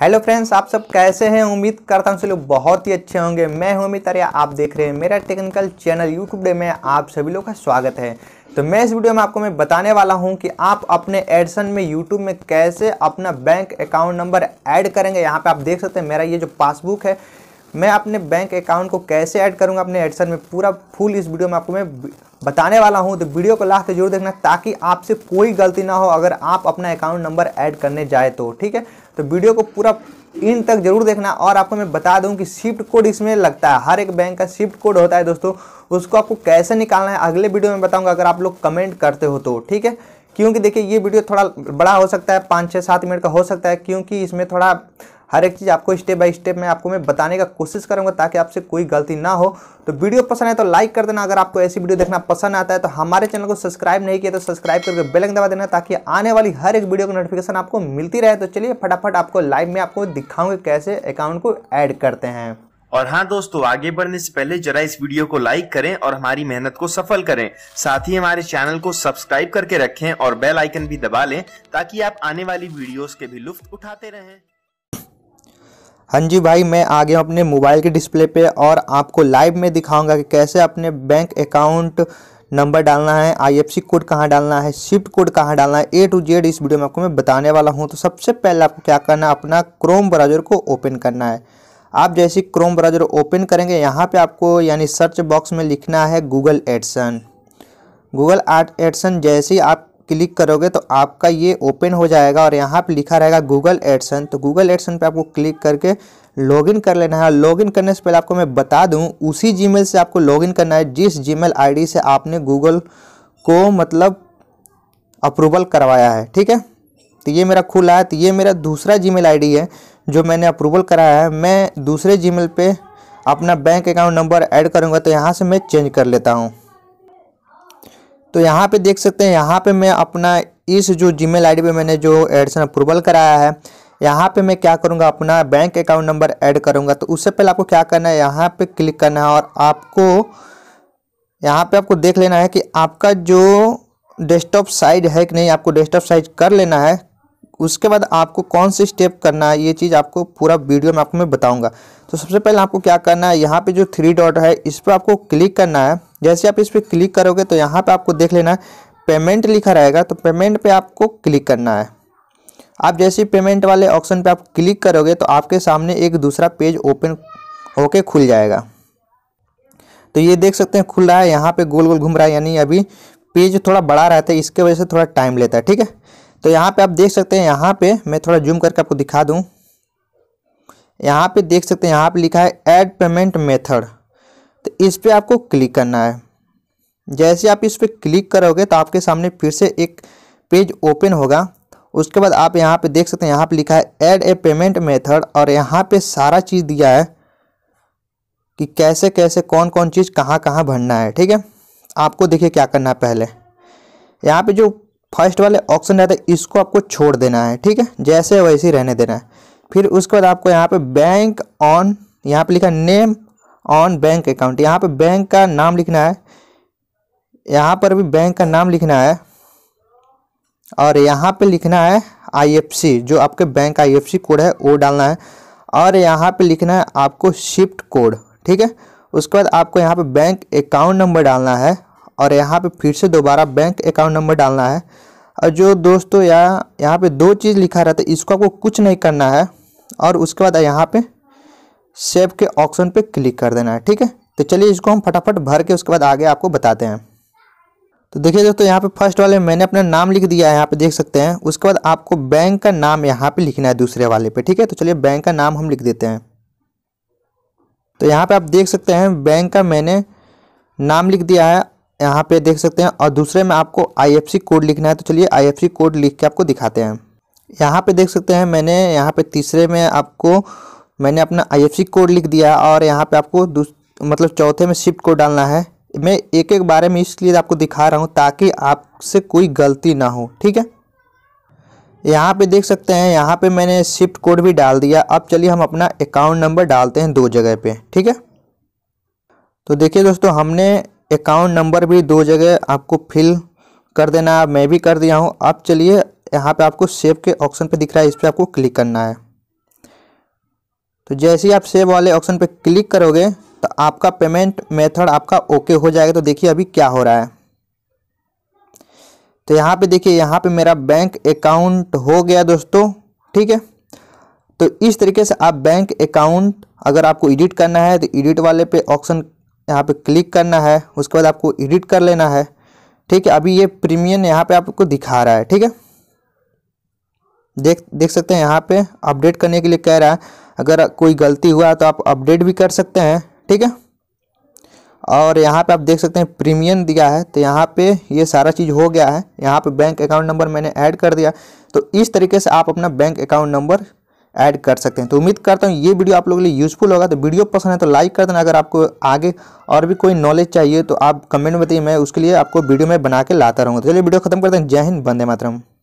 hello friends आप सब कैसे हैं उम्मीद करता हूँ लोग बहुत ही अच्छे होंगे मैं हूं अमित आर्या आप देख रहे हैं मेरा टेक्निकल चैनल यूट्यूब डे में आप सभी लोग का स्वागत है तो मैं इस वीडियो में आपको मैं बताने वाला हूं कि आप अपने एडसन में यूट्यूब में कैसे अपना बैंक अकाउंट नंबर ऐड करेंगे यहाँ पर आप देख सकते हैं मेरा ये जो पासबुक है मैं अपने बैंक अकाउंट को कैसे ऐड करूँगा अपने एडसन में पूरा फुल इस वीडियो में आपको मैं बताने वाला हूँ तो वीडियो को लास्ट जरूर देखना ताकि आपसे कोई गलती ना हो अगर आप अपना अकाउंट नंबर ऐड करने जाए तो ठीक है तो वीडियो को पूरा इन तक जरूर देखना और आपको मैं बता दूं कि शिफ्ट कोड इसमें लगता है हर एक बैंक का शिफ्ट कोड होता है दोस्तों उसको आपको कैसे निकालना है अगले वीडियो में बताऊंगा अगर आप लोग कमेंट करते हो तो ठीक है क्योंकि देखिए ये वीडियो थोड़ा बड़ा हो सकता है पाँच छः सात मिनट का हो सकता है क्योंकि इसमें थोड़ा हर एक चीज़ आपको स्टेप बाय स्टेप मैं आपको मैं बताने का कोशिश करूंगा ताकि आपसे कोई गलती ना हो तो वीडियो पसंद है तो लाइक कर देना अगर आपको ऐसी वीडियो देखना पसंद आता है तो हमारे चैनल को सब्सक्राइब नहीं किया तो सब्सक्राइब करके बेलन दबा देना ताकि आने वाली हर एक वीडियो को नोटिफिकेशन आपको मिलती रहे तो चलिए फटाफट आपको लाइव में आपको दिखाऊंगे कैसे अकाउंट को ऐड करते हैं और हाँ दोस्तों आगे बढ़ने से पहले जरा इस वीडियो को लाइक करें और हमारी मेहनत को सफल करें साथ ही हमारे चैनल को सब्सक्राइब करके रखें और बेल आइकन भी दबा लें ताकि आप आने वाली वीडियोस के भी लुफ्त उठाते रहें हाँ जी भाई मैं आ गया अपने मोबाइल के डिस्प्ले पे और आपको लाइव में दिखाऊंगा कि कैसे अपने बैंक अकाउंट नंबर डालना है आईएफसी कोड कहाँ डालना है शिफ्ट कोड कहाँ डालना है ए टू जेड इस वीडियो में आपको मैं बताने वाला हूँ तो सबसे पहले आपको क्या करना है अपना क्रोम ब्राउज़र को ओपन करना है आप जैसे क्रोम ब्राउज़र ओपन करेंगे यहाँ पर आपको यानी सर्च बॉक्स में लिखना है Google AdSense Google art AdSense जैसे ही आप क्लिक करोगे तो आपका ये ओपन हो जाएगा और यहाँ पे लिखा रहेगा गूगल एडसन तो गूगल एडसन पे आपको क्लिक करके लॉगिन कर लेना है लॉगिन करने से पहले आपको मैं बता दूँ उसी जीमेल से आपको लॉगिन करना है जिस जीमेल आईडी से आपने गूगल को मतलब अप्रूवल करवाया है ठीक है तो ये मेरा खुला है तो ये मेरा दूसरा जी मेल है जो मैंने अप्रूवल कराया है मैं दूसरे जी पे अपना बैंक अकाउंट नंबर ऐड करूँगा तो यहाँ से मैं चेंज कर लेता हूँ तो यहाँ पे देख सकते हैं यहाँ पे मैं अपना इस जो जीमेल आईडी पे मैंने जो एडिशन अप्रूवल कराया है यहाँ पे मैं क्या करूँगा अपना बैंक अकाउंट नंबर ऐड करूँगा तो उससे पहले आपको क्या करना है यहाँ पे क्लिक करना है और आपको यहाँ पे आपको देख लेना है कि आपका जो डेस्कटॉप साइज है कि नहीं आपको डेस्कटॉप साइज कर लेना है उसके बाद आपको कौन सी स्टेप करना है ये चीज़ आपको पूरा वीडियो में आपको मैं बताऊँगा तो सबसे पहले आपको क्या करना है यहाँ पर जो थ्री डॉट है इस पर आपको क्लिक करना है जैसे आप इस पर क्लिक करोगे तो यहाँ पर आपको देख लेना पेमेंट लिखा रहेगा तो पेमेंट पे आपको क्लिक करना है आप जैसे पेमेंट वाले ऑप्शन पर आप क्लिक करोगे तो आपके सामने एक दूसरा पेज ओपन होके खुल जाएगा तो ये देख सकते हैं खुल रहा है यहाँ पे गोल गोल घूम रहा है यानी अभी पेज थोड़ा बड़ा रहता है इसके वजह से थोड़ा टाइम लेता है ठीक है तो यहाँ पे आप देख सकते हैं यहाँ पे मैं थोड़ा जूम करके आपको दिखा दूँ यहाँ पे देख सकते हैं यहाँ पे लिखा है ऐड पेमेंट मेथड तो इस पर आपको क्लिक करना है जैसे आप इस पर क्लिक करोगे तो आपके सामने फिर से एक पेज ओपन होगा उसके बाद आप यहाँ पे देख सकते हैं यहाँ पे लिखा है ऐड ए पेमेंट मेथड और यहाँ पे सारा चीज़ दिया है कि कैसे कैसे कौन कौन चीज़ कहाँ कहाँ भरना है ठीक है आपको देखिए क्या करना है पहले यहाँ पे जो फर्स्ट वाले ऑप्शन रहते हैं इसको आपको छोड़ देना है ठीक है जैसे वैसे ही रहने देना है फिर उसके बाद आपको यहाँ पर बैंक ऑन यहाँ पर लिखा नेम ऑन बैंक अकाउंट यहाँ पर बैंक का नाम लिखना है यहाँ पर भी बैंक का नाम लिखना है और यहाँ पे लिखना है आईएफसी जो आपके बैंक आईएफसी कोड है वो डालना है और यहाँ पे लिखना है आपको शिफ्ट कोड ठीक है उसके बाद आपको यहाँ पे बैंक अकाउंट नंबर डालना है और यहाँ पे फिर से दोबारा बैंक अकाउंट नंबर डालना है और जो दोस्तों यहाँ यहाँ पे दो चीज़ लिखा रहता है इसको आपको कुछ नहीं करना है और उसके बाद यहाँ पर सेव के ऑप्शन पे क्लिक कर देना है ठीक है तो चलिए इसको हम फटाफट भर के उसके बाद आगे आपको बताते हैं तो देखिए दोस्तों यहाँ पे फर्स्ट वाले मैंने अपना नाम लिख दिया है यहाँ पे देख सकते हैं उसके बाद आपको बैंक का नाम यहाँ पे लिखना है दूसरे वाले पे ठीक है तो चलिए बैंक का नाम हम लिख देते हैं तो यहाँ पे आप देख सकते हैं बैंक का मैंने नाम लिख दिया है यहाँ पे देख सकते हैं और दूसरे में आपको आई कोड लिखना है तो चलिए आई कोड लिख के आपको दिखाते हैं यहाँ पे देख सकते हैं मैंने यहाँ पे तीसरे में आपको मैंने अपना आई कोड लिख दिया और यहाँ पर आपको मतलब चौथे में शिफ्ट कोड डालना है मैं एक एक बारे में इसलिए आपको दिखा रहा हूँ ताकि आपसे कोई गलती ना हो ठीक है यहाँ पे देख सकते हैं यहाँ पे मैंने शिफ्ट कोड भी डाल दिया अब चलिए हम अपना अकाउंट नंबर डालते हैं दो जगह पे ठीक है तो देखिए दोस्तों हमने अकाउंट नंबर भी दो जगह आपको फिल कर देना मैं भी कर दिया हूँ अब चलिए यहाँ पे आपको सेव के ऑप्शन पे दिख रहा है इस पर आपको क्लिक करना है तो जैसे ही आप सेव वाले ऑप्शन पर क्लिक करोगे तो आपका पेमेंट मेथड आपका ओके हो जाएगा तो देखिए अभी क्या हो रहा है तो यहाँ पे देखिए यहाँ पे मेरा बैंक अकाउंट हो गया दोस्तों ठीक है तो इस तरीके से आप बैंक अकाउंट अगर आपको एडिट करना है तो एडिट वाले पे ऑप्शन यहाँ पे क्लिक करना है उसके बाद आपको एडिट कर लेना है ठीक है अभी ये प्रीमियम यहाँ पे आपको दिखा रहा है ठीक है देख देख सकते हैं यहाँ पे अपडेट करने के लिए कह रहा है अगर कोई गलती हुआ तो आप अपडेट भी कर सकते हैं ठीक है और यहाँ पे आप देख सकते हैं प्रीमियम दिया है तो यहाँ पे ये सारा चीज़ हो गया है यहाँ पे बैंक अकाउंट नंबर मैंने ऐड कर दिया तो इस तरीके से आप अपना बैंक अकाउंट नंबर ऐड कर सकते हैं तो उम्मीद करता हूँ ये वीडियो आप लोगों के लिए यूज़फुल होगा तो वीडियो पसंद है तो लाइक कर देना अगर आपको आगे और भी कोई नॉलेज चाहिए तो आप कमेंट में बताइए मैं उसके लिए आपको वीडियो में बना के लाता रहूँगा तो चलिए वीडियो खत्म करते हैं जय हिंद बंदे मातरम